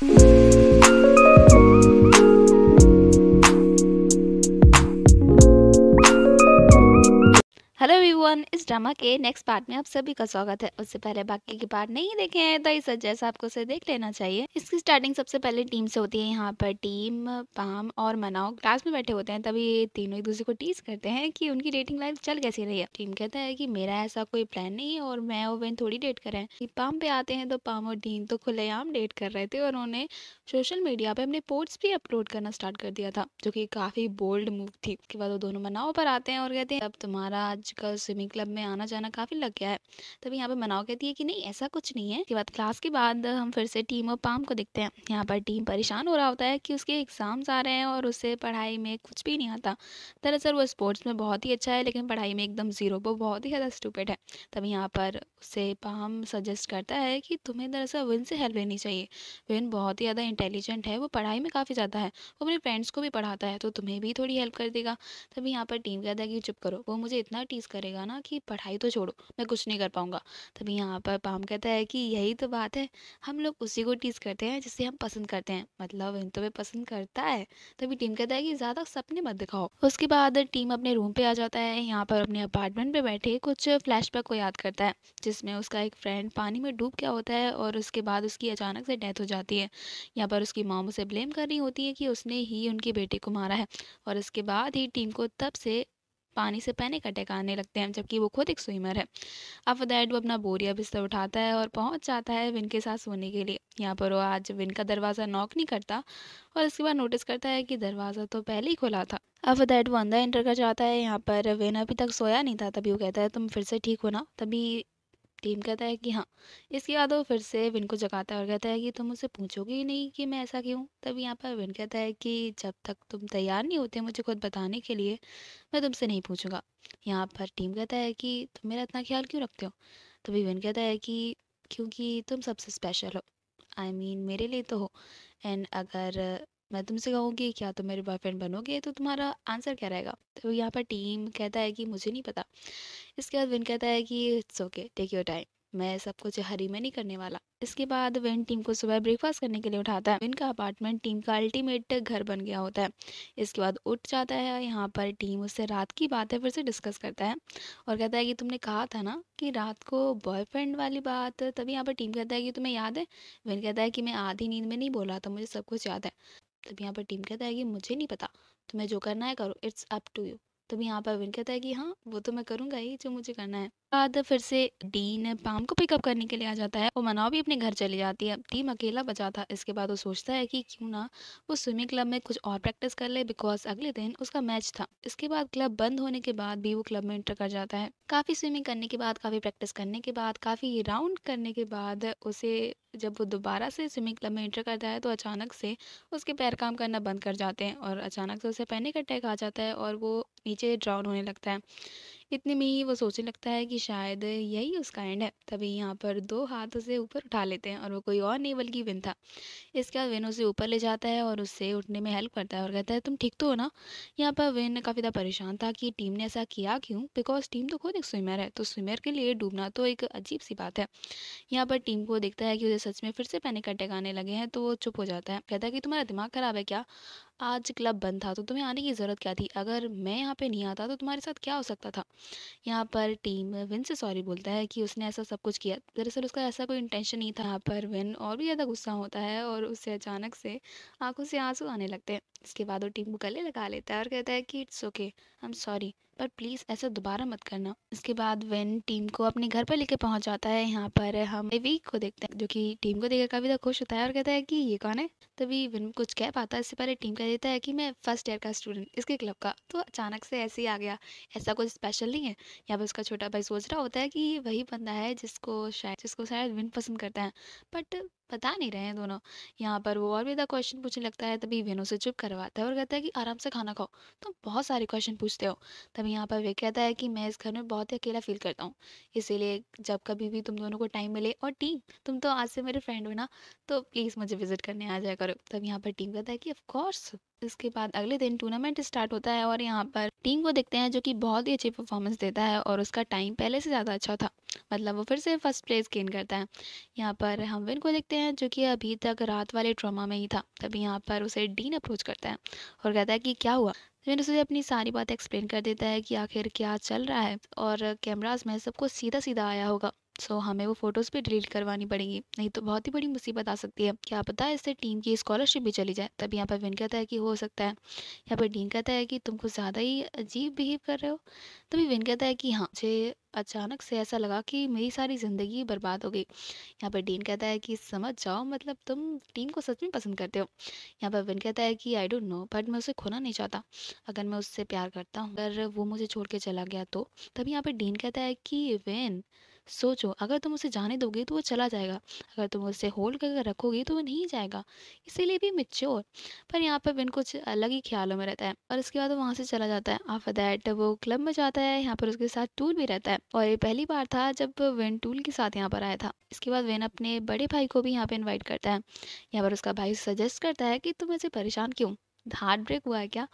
Thank you. Everyone इस drama के next part में आप सभी का स्वागत है उससे पहले बाकी के पार्ट नहीं देखे हैं तो इस जैसा आपको उसे देख लेना चाहिए इसकी स्टार्टिंग सबसे पहले टीम से होती है यहाँ पर टीम पाम और मनाओ क्लास में बैठे होते हैं तभी तीनों एक दूसरे को टीज करते हैं कि उनकी डेटिंग लाइफ चल कैसी रही है टीम कहता है की मेरा ऐसा कोई प्लान नहीं है और मैं और वेन थोड़ी डेट करे पाम पे आते हैं तो पाम और टीम तो खुलेआम डेट कर रहे थे और उन्होंने सोशल मीडिया पर अपने पोस्ट भी अपलोड करना स्टार्ट कर दिया था जो की काफी बोल्ड मूव थी उसके बाद वो दोनों मनाओ पर आते हैं और कहते हैं अब तुम्हारा आज का स्विमिंग क्लब में आना जाना काफ़ी लग गया है तभी यहाँ पर मनाओ कहती है कि नहीं ऐसा कुछ नहीं है उसके बाद क्लास के बाद हम फिर से टीम और पाम को देखते हैं यहाँ पर टीम परेशान हो रहा होता है कि उसके एग्ज़ाम्स आ रहे हैं और उसे पढ़ाई में कुछ भी नहीं आता दरअसल वो स्पोर्ट्स में बहुत ही अच्छा है लेकिन पढ़ाई में एकदम ज़ीरो वो बहुत ही ज़्यादा स्टूपेड है तभी यहाँ पर उसे पाम सजेस्ट करता है कि तुम्हें दरअसल विन से हेल्प लेनी चाहिए विन बहुत ही ज़्यादा इंटेलिजेंट है वो पढ़ाई में काफ़ी ज़्यादा है वो अपने फ्रेंड्स को भी पढ़ाता है तो तुम्हें भी थोड़ी हेल्प कर देगा तभी यहाँ पर टीम कहता है कि चुप करो वो मुझे इतना टीज़ करेगा ना कि पढ़ाई तो छोड़ो मैं कुछ नहीं कर पाऊँगा तभी यहाँ पर पाम कहता है कि यही तो बात है हम लोग उसी को टीज़ करते हैं जिसे हम पसंद करते हैं मतलब इन तो वे पसंद करता है तभी टीम कहता है कि ज़्यादा सपने मत दिखाओ उसके बाद टीम अपने रूम पर आ जाता है यहाँ पर अपने अपार्टमेंट पर बैठे कुछ फ्लैश को याद करता है जिसमें उसका एक फ्रेंड पानी में डूब गया होता है और उसके बाद उसकी अचानक से डेथ हो जाती है यहाँ पर उसकी माम उसे ब्लेम कर रही होती है कि उसने ही उनके बेटे को मारा है और इसके बाद ही टीम को तब से पानी से पैनिक अटैक आने लगते हैं जबकि वो खुद एक स्विमर है अब दैट वो अपना बोरिया बिस्तर उठाता है और पहुँच जाता है विन के साथ सोने के लिए यहाँ पर वो आज विन का दरवाज़ा नॉक नहीं करता और इसके बाद नोटिस करता है कि दरवाज़ा तो पहले ही खुला था अब दैट वो अंदर एंटर कर जाता है यहाँ पर विन अभी तक सोया नहीं था तभी वो कहता है तुम फिर से ठीक हो ना तभी टीम कहता है कि हाँ इसके बाद वो फिर से विन को जगाता है और कहता है कि तुम मुझसे पूछोगे ही नहीं कि मैं ऐसा क्यों तब यहाँ पर विन कहता है कि जब तक तुम तैयार नहीं होते मुझे खुद बताने के लिए मैं तुमसे नहीं पूछूंगा यहाँ पर टीम कहता है कि तुम मेरा इतना ख्याल क्यों रखते हो तभी विन कहता है कि क्योंकि तुम सबसे स्पेशल हो आई I मीन mean, मेरे लिए तो हो एंड अगर मैं तुमसे कहूँगी क्या तुम मेरे बॉयफ्रेंड बनोगे तो तुम्हारा आंसर क्या रहेगा तो यहाँ पर टीम कहता है कि मुझे नहीं पता इसके बाद विन कहता है कि it's okay take your time मैं सब कुछ हरी में नहीं करने वाला इसके बाद विन टीम को सुबह ब्रेकफास्ट करने के लिए उठाता है विन का अपार्टमेंट टीम का अल्टीमेट घर बन गया होता है इसके बाद उठ जाता है यहाँ पर टीम उससे रात की बातें फिर से डिस्कस करता है और कहता है कि तुमने कहा था ना कि रात को बॉयफ्रेंड वाली बात तभी यहाँ पर टीम कहता है कि तुम्हें याद है विन कहता है कि मैं आधी नींद में नहीं बोला था मुझे सब कुछ याद है तभी यहाँ पर टीम कहता है कि मुझे नहीं पता तुम्हें जो करना है करो इट्स अप टू यू तब यहाँ पर अरविंद कहता है कि हाँ वो तो मैं करूँगा ही जो मुझे करना है बाद फिर से डीन पाम को पिकअप करने के लिए आ जाता है और मनाओ भी अपने घर चली जाती है टीम अकेला बचा था इसके बाद वो सोचता है कि क्यों ना वो स्विमिंग क्लब में कुछ और प्रैक्टिस कर ले बिकॉज अगले दिन उसका मैच था इसके बाद क्लब बंद होने के बाद भी वो क्लब में एंटर कर जाता है काफ़ी स्विमिंग करने के बाद काफ़ी प्रैक्टिस करने के बाद काफ़ी राउंड करने के बाद उसे जब वो दोबारा से स्विमिंग क्लब में इंटर करता है तो अचानक से उसके पैर काम करना बंद कर जाते हैं और अचानक से उसे पैनिक अटैक आ जाता है और वो नीचे ड्राउन होने लगता है इतने में ही वो सोचने लगता है कि शायद यही उसका एंड है तभी यहाँ पर दो हाथ उसे ऊपर उठा लेते हैं और वो कोई और नहीं बल्कि विन था इसके बाद विन उसे ऊपर ले जाता है और उससे उठने में हेल्प करता है और कहता है तुम ठीक तो हो ना यहाँ पर विन काफ़ी ज़्यादा परेशान था कि टीम ने ऐसा किया क्यों बिकॉज टीम तो खुद एक स्विमर है तो स्विमर के लिए डूबना तो एक अजीब सी बात है यहाँ पर टीम को देखता है कि उसे सच में फिर से पैनिक अटैक आने लगे हैं तो वो चुप हो जाता है कहता है कि तुम्हारा दिमाग ख़राब है क्या आज क्लब बंद था तो तुम्हें आने की ज़रूरत क्या थी अगर मैं यहाँ पे नहीं आता तो तुम्हारे साथ क्या हो सकता था यहाँ पर टीम विन से सॉरी बोलता है कि उसने ऐसा सब कुछ किया दरअसल उसका ऐसा कोई इंटेंशन नहीं था यहाँ पर विन और भी ज़्यादा गुस्सा होता है और उससे अचानक से आंखों से आंसू आने लगते हैं इसके बाद वो टीम को गले लगा लेता है और कहता है कि it's okay I am sorry पर प्लीज़ ऐसा दोबारा मत करना इसके बाद वेन टीम को अपने घर पर लेके पहुंच जाता है यहाँ पर हम वीक को देखते हैं जो कि टीम को देखकर काफ़ी खुश होता है और कहता है कि ये कौन है तभी विन कुछ कह पाता है इससे पहले टीम कह देता है कि मैं फर्स्ट ईयर का स्टूडेंट इसके क्लब का तो अचानक से ऐसे ही आ गया ऐसा कुछ स्पेशल नहीं है यहाँ पर उसका छोटा भाई सोच रहा होता है कि वही बंदा है जिसको शायद जिसको शायद विन पसंद करता है बट बता नहीं रहे हैं दोनों यहाँ पर वो और भी ज़्यादा क्वेश्चन पूछने लगता है तभी वेनो से चुप करवाता है और कहता है कि आराम से खाना खाओ तुम तो बहुत सारे क्वेश्चन पूछते हो तभी यहाँ पर वे कहता है कि मैं इस घर में बहुत ही अकेला फील करता हूँ इसीलिए जब कभी भी तुम दोनों को टाइम मिले और टीम तुम तो आज से मेरे फ्रेंड हो ना तो प्लीज़ मुझे विजिट करने आ जाया करो तब यहाँ पर टीम कहता है कि ऑफकोर्स इसके बाद अगले दिन टूर्नामेंट स्टार्ट होता है और यहाँ पर टीम को देखते हैं जो कि बहुत ही अच्छी परफॉर्मेंस देता है और उसका टाइम पहले से ज़्यादा अच्छा था मतलब वो फिर से फर्स्ट प्लेस गेन करता है यहाँ पर हम विन को देखते हैं जो कि अभी तक रात वाले ड्रामा में ही था तभी यहाँ पर उसे डीन अप्रोच करता है और कहता है कि क्या हुआ मैंने तो उसे अपनी सारी बात एक्सप्लेन कर देता है कि आखिर क्या चल रहा है और कैमराज में सबको सीधा सीधा आया होगा सो so, हमें वो फ़ोटोज़ भी डिलीट करवानी पड़ेंगी नहीं तो बहुत ही बड़ी मुसीबत आ सकती है क्या पता है इससे टीम की स्कॉलरशिप भी चली जाए तब यहाँ पर विन कहता है कि हो सकता है यहाँ पर डीन कहता है कि तुम कुछ ज़्यादा ही अजीब बिहेव कर रहे हो तभी विन कहता है कि हाँ मुझे अचानक से ऐसा लगा कि मेरी सारी ज़िंदगी बर्बाद हो गई यहाँ पर डीन कहता है कि समझ जाओ मतलब तुम टीम को सच में पसंद करते हो यहाँ पर विन कहता है कि आई डोंट नो बट मैं उसे खोना नहीं चाहता अगर मैं उससे प्यार करता हूँ अगर वो मुझे छोड़ के चला गया तो तभी यहाँ पर डीन कहता है कि विन सोचो अगर तुम उसे जाने दोगे तो वो चला जाएगा अगर तुम उसे होल्ड करके रखोगे तो वो नहीं जाएगा इसीलिए भी मिच्योर पर यहाँ पर बिन कुछ अलग ही ख्यालों में रहता है और इसके बाद वो वहाँ से चला जाता है आफ दैट वो क्लब में जाता है यहाँ पर उसके साथ टूल भी रहता है और ये पहली बार था जब वेन टूल के साथ यहाँ पर आया था इसके बाद वेन अपने बड़े भाई को भी यहाँ पर इन्वाइट करता है यहाँ पर उसका भाई सजेस्ट करता है कि तुम ऐसे परेशान क्यों हार्ट ब्रेक हुआ है क्या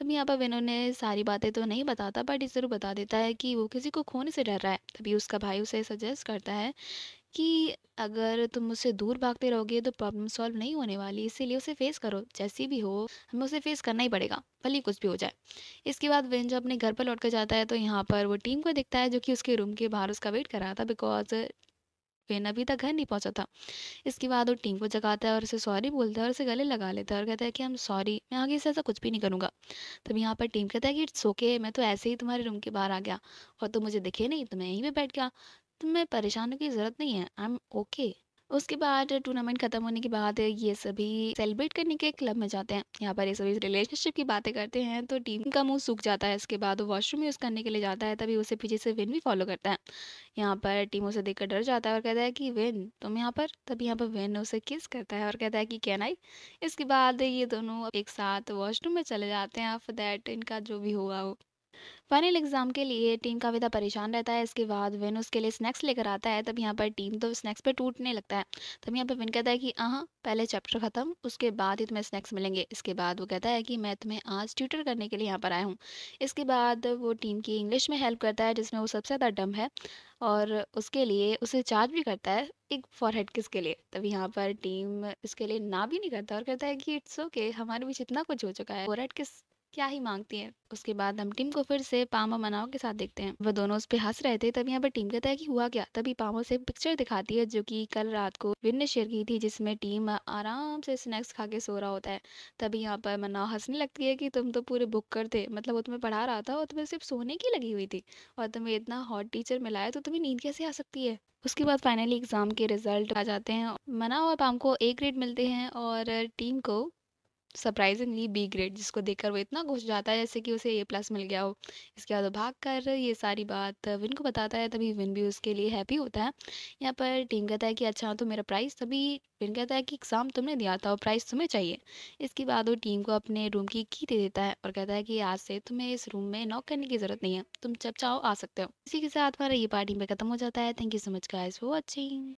तब यहाँ पर ने सारी बातें तो नहीं बताता बट ज़रूर बता देता है कि वो किसी को खोने से डर रहा है तभी उसका भाई उसे सजेस्ट करता है कि अगर तुम मुझसे दूर भागते रहोगे तो प्रॉब्लम सॉल्व नहीं होने वाली इसीलिए उसे फेस करो जैसी भी हो हमें उसे फेस करना ही पड़ेगा भले ही कुछ भी हो जाए इसके बाद वेन जब अपने घर पर लौट कर जाता है तो यहाँ पर वो टीम को दिखता है जो कि उसके रूम के बाहर उसका वेट कर रहा था बिकॉज पेन अभी तक घर नहीं पहुंचा था इसके बाद वो टीम को जगाता है और उसे सॉरी बोलता है और उसे गले लगा लेता है और कहता है कि हम सॉरी मैं आगे से ऐसा कुछ भी नहीं करूँगा तब यहाँ पर टीम कहता है कि इट्स ओके मैं तो ऐसे ही तुम्हारे रूम के बाहर आ गया और तुम मुझे दिखे नहीं तो मैं यहीं पर बैठ गया तुम्हें परेशान होने की ज़रूरत नहीं है आई एम ओके उसके बाद टूर्नामेंट ख़त्म होने के बाद ये सभी सेलिब्रेट करने के क्लब में जाते हैं यहाँ पर ये सभी रिलेशनशिप की बातें करते हैं तो टीम का मुंह सूख जाता है इसके बाद वो वॉशरूम यूज़ करने के लिए जाता है तभी उसे पीछे से विन भी फॉलो करता है यहाँ पर टीम उसे देखकर डर जाता है और कहता है कि विन तुम यहाँ पर तभी यहाँ पर विन उसे किस करता है और कहता है कि कैन आई इसके बाद ये दोनों एक साथ वॉशरूम में चले जाते हैं आफ्टर दैट इनका जो भी हुआ हो फाइनल एग्जाम के लिए टीम का विदा परेशान रहता है इसके बाद विन उसके लिए स्नैक्स लेकर आता है तब यहाँ पर टीम तो स्नैक्स पे टूटने लगता है तब यहाँ पर विन कहता है कि हाँ पहले चैप्टर ख़त्म उसके बाद ही तुम्हें स्नैक्स मिलेंगे इसके बाद वो कहता है कि मैं तुम्हें आज ट्यूटर करने के लिए यहाँ पर आया हूँ इसके बाद वो टीम की इंग्लिश में हेल्प करता है जिसमें वो सबसे ज़्यादा डम है और उसके लिए उसे चार्ज भी करता है एक फॉर हेड किस के लिए तब यहाँ पर टीम इसके लिए ना भी नहीं करता और कहता है कि इट्स ओके हमारे बीच इतना कुछ हो चुका है फॉर हेड किस क्या ही मांगती है उसके बाद हम टीम को फिर से पामा मनाओ के साथ देखते हैं वह दोनों उस पर हंस रहे थे तब यहाँ पर टीम कहता है कि हुआ क्या तभी पामो से पिक्चर दिखाती है जो कि कल रात को विन ने शेयर की थी जिसमें टीम आराम से स्नैक्स खा के सो रहा होता है तभी यहाँ पर मनाओ हंसने लगती है कि तुम तो पूरे बुक कर थे मतलब वो तुम्हें पढ़ा रहा था और तुम्हें सिर्फ सोने की लगी हुई थी और तुम्हें इतना हॉट टीचर मिला है तो तुम्हें नींद कैसे आ सकती है उसके बाद फाइनली एग्ज़ाम के रिजल्ट आ जाते हैं मनाओ और पाम को ए ग्रेड मिलते हैं और टीम को सरप्राइजिंगली बी ग्रेड जिसको देखकर वो इतना खुश जाता है जैसे कि उसे ए प्लस मिल गया हो इसके बाद वो भाग कर ये सारी बात विन को बताता है तभी विन भी उसके लिए हैप्पी होता है यहाँ पर टीम कहता है कि अच्छा तो मेरा प्राइस तभी विन कहता है कि एग्ज़ाम तुमने दिया था और प्राइस तुम्हें चाहिए इसके बाद वो टीम को अपने रूम की की दे देता है और कहता है कि आज से तुम्हें इस रूम में नॉक करने की ज़रूरत नहीं है तुम जब चाहो आ सकते हो इसी के साथ हमारा ये पार्टी में ख़त्म हो जाता है thank you so much guys for watching